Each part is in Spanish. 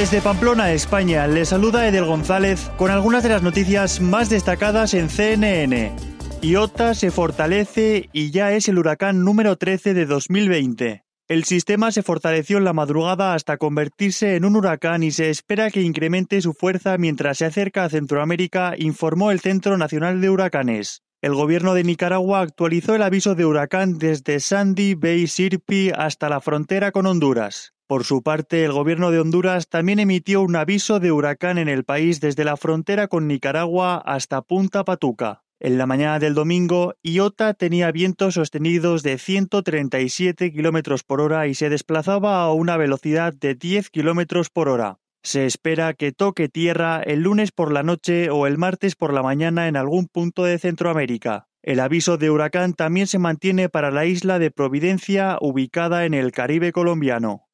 Desde Pamplona, España, le saluda Edel González con algunas de las noticias más destacadas en CNN. Iota se fortalece y ya es el huracán número 13 de 2020. El sistema se fortaleció en la madrugada hasta convertirse en un huracán y se espera que incremente su fuerza mientras se acerca a Centroamérica, informó el Centro Nacional de Huracanes. El gobierno de Nicaragua actualizó el aviso de huracán desde Sandy Bay Sirpi hasta la frontera con Honduras. Por su parte, el gobierno de Honduras también emitió un aviso de huracán en el país desde la frontera con Nicaragua hasta Punta Patuca. En la mañana del domingo, Iota tenía vientos sostenidos de 137 km por hora y se desplazaba a una velocidad de 10 km por hora. Se espera que toque tierra el lunes por la noche o el martes por la mañana en algún punto de Centroamérica. El aviso de huracán también se mantiene para la isla de Providencia, ubicada en el Caribe colombiano.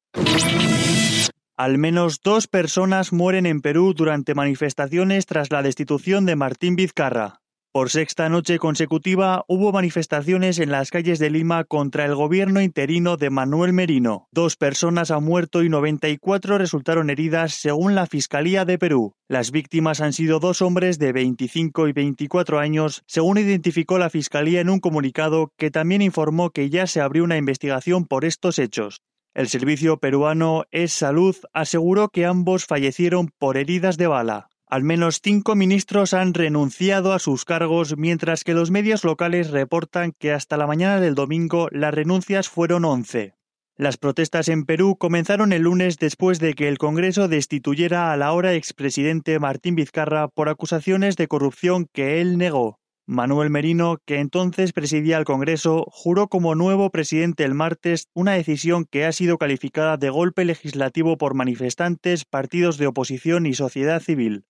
Al menos dos personas mueren en Perú durante manifestaciones tras la destitución de Martín Vizcarra. Por sexta noche consecutiva hubo manifestaciones en las calles de Lima contra el gobierno interino de Manuel Merino. Dos personas han muerto y 94 resultaron heridas según la Fiscalía de Perú. Las víctimas han sido dos hombres de 25 y 24 años, según identificó la Fiscalía en un comunicado que también informó que ya se abrió una investigación por estos hechos. El Servicio Peruano es Salud aseguró que ambos fallecieron por heridas de bala. Al menos cinco ministros han renunciado a sus cargos, mientras que los medios locales reportan que hasta la mañana del domingo las renuncias fueron once. Las protestas en Perú comenzaron el lunes después de que el Congreso destituyera al ahora expresidente Martín Vizcarra por acusaciones de corrupción que él negó. Manuel Merino, que entonces presidía el Congreso, juró como nuevo presidente el martes una decisión que ha sido calificada de golpe legislativo por manifestantes, partidos de oposición y sociedad civil.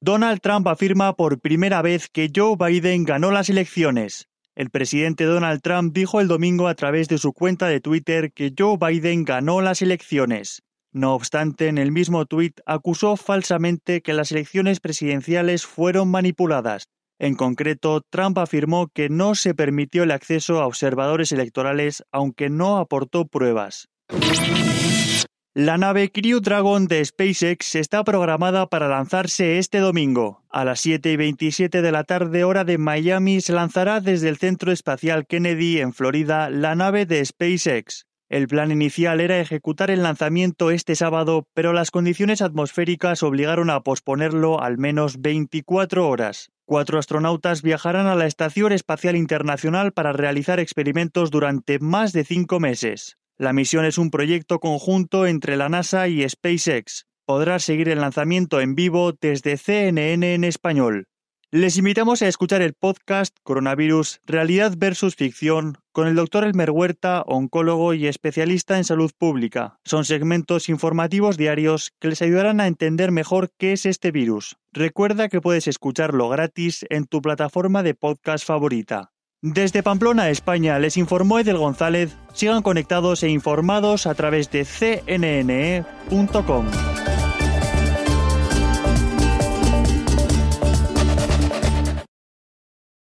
Donald Trump afirma por primera vez que Joe Biden ganó las elecciones. El presidente Donald Trump dijo el domingo a través de su cuenta de Twitter que Joe Biden ganó las elecciones. No obstante, en el mismo tuit acusó falsamente que las elecciones presidenciales fueron manipuladas. En concreto, Trump afirmó que no se permitió el acceso a observadores electorales, aunque no aportó pruebas. La nave Crew Dragon de SpaceX está programada para lanzarse este domingo. A las 7 y 27 de la tarde hora de Miami se lanzará desde el Centro Espacial Kennedy en Florida la nave de SpaceX. El plan inicial era ejecutar el lanzamiento este sábado, pero las condiciones atmosféricas obligaron a posponerlo al menos 24 horas. Cuatro astronautas viajarán a la Estación Espacial Internacional para realizar experimentos durante más de cinco meses. La misión es un proyecto conjunto entre la NASA y SpaceX. Podrás seguir el lanzamiento en vivo desde CNN en español. Les invitamos a escuchar el podcast Coronavirus Realidad versus Ficción con el doctor Elmer Huerta, oncólogo y especialista en salud pública. Son segmentos informativos diarios que les ayudarán a entender mejor qué es este virus. Recuerda que puedes escucharlo gratis en tu plataforma de podcast favorita. Desde Pamplona, España, les informó Edel González. Sigan conectados e informados a través de cnne.com.